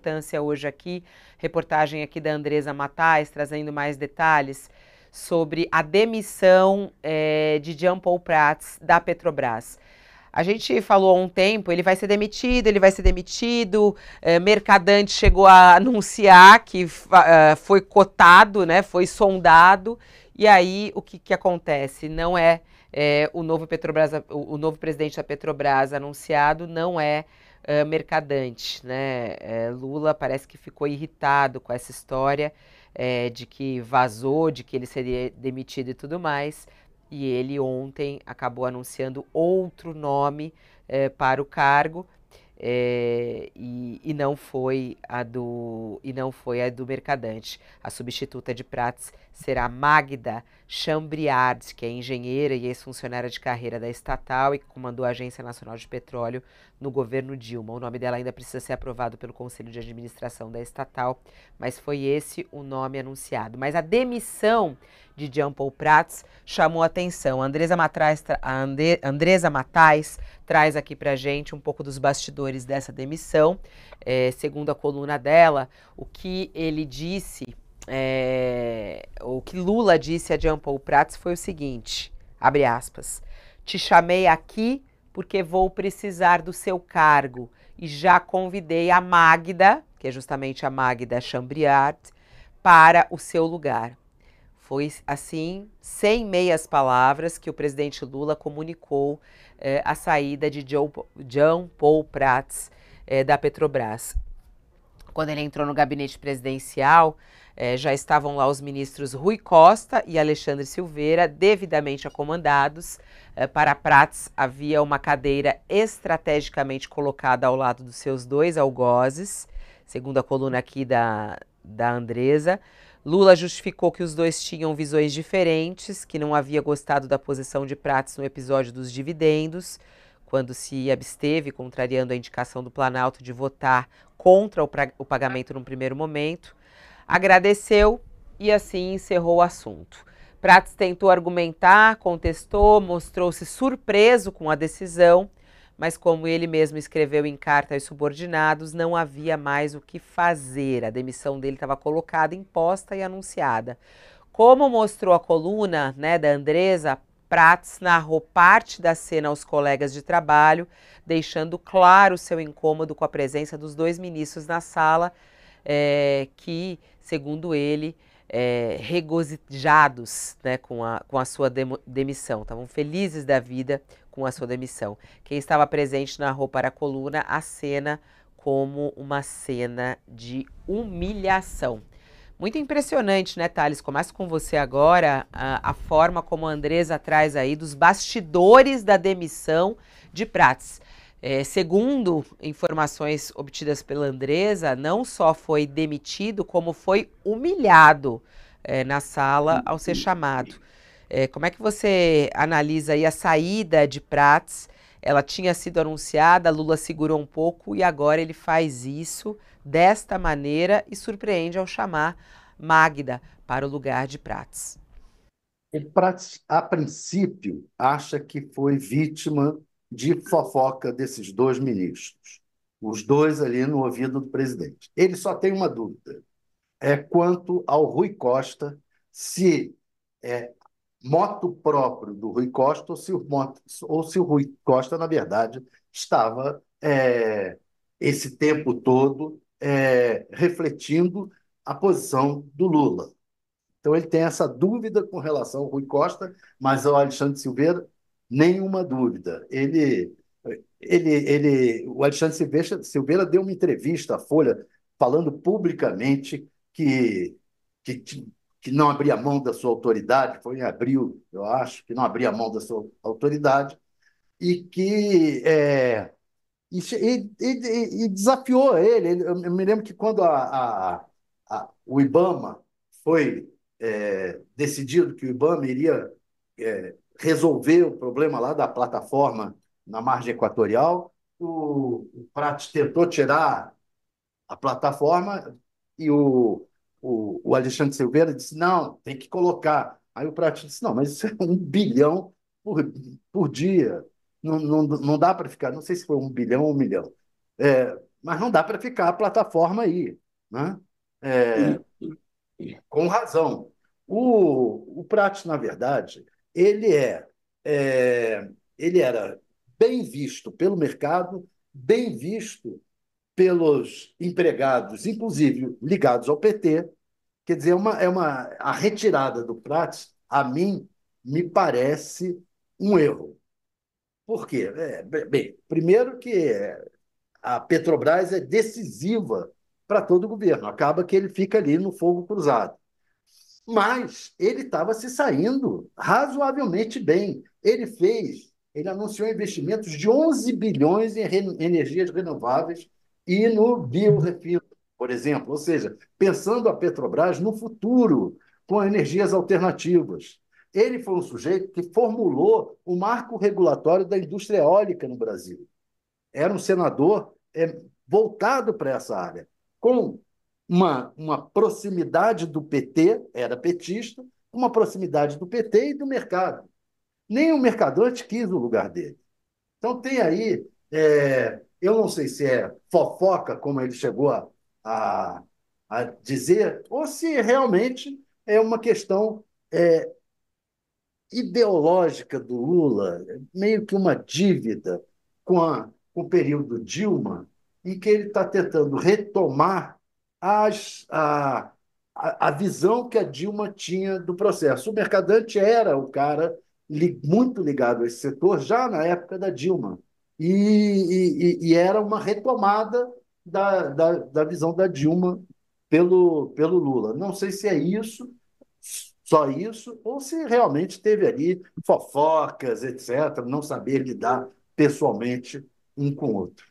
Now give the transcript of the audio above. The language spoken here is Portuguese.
importância hoje aqui. Reportagem aqui da Andresa Matais, trazendo mais detalhes sobre a demissão é, de Jean Paul Prats da Petrobras. A gente falou há um tempo, ele vai ser demitido, ele vai ser demitido. É, Mercadante chegou a anunciar que uh, foi cotado, né, foi sondado. E aí o que, que acontece? Não é, é o novo Petrobras, o, o novo presidente da Petrobras anunciado, não é mercadante, né? Eh, Lula parece que ficou irritado com essa história eh, de que vazou, de que ele seria demitido e tudo mais. E ele ontem acabou anunciando outro nome eh, para o cargo é, e, e, não foi a do e não foi a do Mercadante. A substituta de Prats será Magda Chambriard, que é engenheira e ex-funcionária de carreira da estatal e comandou a Agência Nacional de Petróleo no governo Dilma. O nome dela ainda precisa ser aprovado pelo Conselho de Administração da estatal, mas foi esse o nome anunciado. Mas a demissão de Jean Paul Prats chamou atenção. A Andresa Matais, a Andresa Matais traz aqui para gente um pouco dos bastidores bastidores dessa demissão. É, segundo a coluna dela, o que ele disse, é, o que Lula disse a Jean Paul Prats foi o seguinte, abre aspas, te chamei aqui porque vou precisar do seu cargo e já convidei a Magda, que é justamente a Magda Chambriard, para o seu lugar. Foi assim, sem meias palavras, que o presidente Lula comunicou é, a saída de John Paul Prats é, da Petrobras. Quando ele entrou no gabinete presidencial, é, já estavam lá os ministros Rui Costa e Alexandre Silveira, devidamente acomandados. É, para Prats havia uma cadeira estrategicamente colocada ao lado dos seus dois algozes, segundo a coluna aqui da, da Andresa. Lula justificou que os dois tinham visões diferentes, que não havia gostado da posição de Prates no episódio dos dividendos, quando se absteve, contrariando a indicação do Planalto de votar contra o, o pagamento num primeiro momento. Agradeceu e assim encerrou o assunto. Prates tentou argumentar, contestou, mostrou-se surpreso com a decisão mas como ele mesmo escreveu em carta aos subordinados, não havia mais o que fazer. A demissão dele estava colocada, imposta e anunciada. Como mostrou a coluna né, da Andresa, Prats narrou parte da cena aos colegas de trabalho, deixando claro seu incômodo com a presença dos dois ministros na sala, é, que, segundo ele, é, regozijados né, com, a, com a sua demissão, estavam felizes da vida com a sua demissão. Quem estava presente na roupa para a coluna, a cena como uma cena de humilhação. Muito impressionante, né, Thales? Começo com você agora, a, a, forma como a Andresa traz aí dos bastidores da demissão de Prates. É, segundo informações obtidas pela Andresa, não só foi demitido, como foi humilhado é, na sala ao ser chamado. É, como é que você analisa aí a saída de Prats? Ela tinha sido anunciada, Lula segurou um pouco e agora ele faz isso desta maneira e surpreende ao chamar Magda para o lugar de Prats. Ele, a princípio, acha que foi vítima de fofoca desses dois ministros, os dois ali no ouvido do presidente. Ele só tem uma dúvida, é quanto ao Rui Costa, se é moto próprio do Rui Costa ou se o, moto, ou se o Rui Costa, na verdade, estava é, esse tempo todo é, refletindo a posição do Lula. Então ele tem essa dúvida com relação ao Rui Costa, mas ao Alexandre Silveira nenhuma dúvida. Ele, ele, ele, o Alexandre Silveira, Silveira deu uma entrevista à Folha falando publicamente que, que, que não abria mão da sua autoridade, foi em abril, eu acho, que não abria mão da sua autoridade, e que é, e, e, e, e, desafiou ele. Eu me lembro que quando a, a, a o Ibama foi é, decidido que o Ibama iria é, resolver o problema lá da plataforma na margem equatorial, o, o Prates tentou tirar a plataforma e o, o, o, Alexandre Silveira disse, não, tem que colocar. Aí o Prates disse, não, mas isso é um bilhão por, por dia, não, não, não dá para ficar, não sei se foi um bilhão ou um milhão, é, mas não dá para ficar a plataforma aí, né? É, com razão. O, o Prates, na verdade, ele é, é ele era bem visto pelo mercado, bem visto pelos empregados, inclusive ligados ao PT. Quer dizer, é uma, é uma, a retirada do Prats, a mim, me parece um erro. Por quê? É, bem, primeiro que é, a Petrobras é decisiva para todo o governo. Acaba que ele fica ali no fogo cruzado mas ele estava se saindo razoavelmente bem. Ele fez, ele anunciou investimentos de 11 bilhões em re, energias renováveis e no biorefino, por exemplo. Ou seja, pensando a Petrobras no futuro, com energias alternativas. Ele foi um sujeito que formulou o marco regulatório da indústria eólica no Brasil. Era um senador é, voltado para essa área, com uma, uma proximidade do PT, era petista, uma proximidade do PT e do mercado. Nem o mercadante quis o lugar dele. Então tem aí, é, eu não sei se é fofoca, como ele chegou a, a, a dizer, ou se realmente é uma questão é, ideológica do Lula, meio que uma dívida com, a, com o período Dilma, em que ele está tentando retomar as, a, a visão que a Dilma tinha do processo. O mercadante era o cara li, muito ligado a esse setor já na época da Dilma. E, e, e era uma retomada da, da, da, visão da Dilma pelo, pelo Lula. Não sei se é isso, só isso, ou se realmente teve ali fofocas, etc., não saber lidar pessoalmente um com o outro.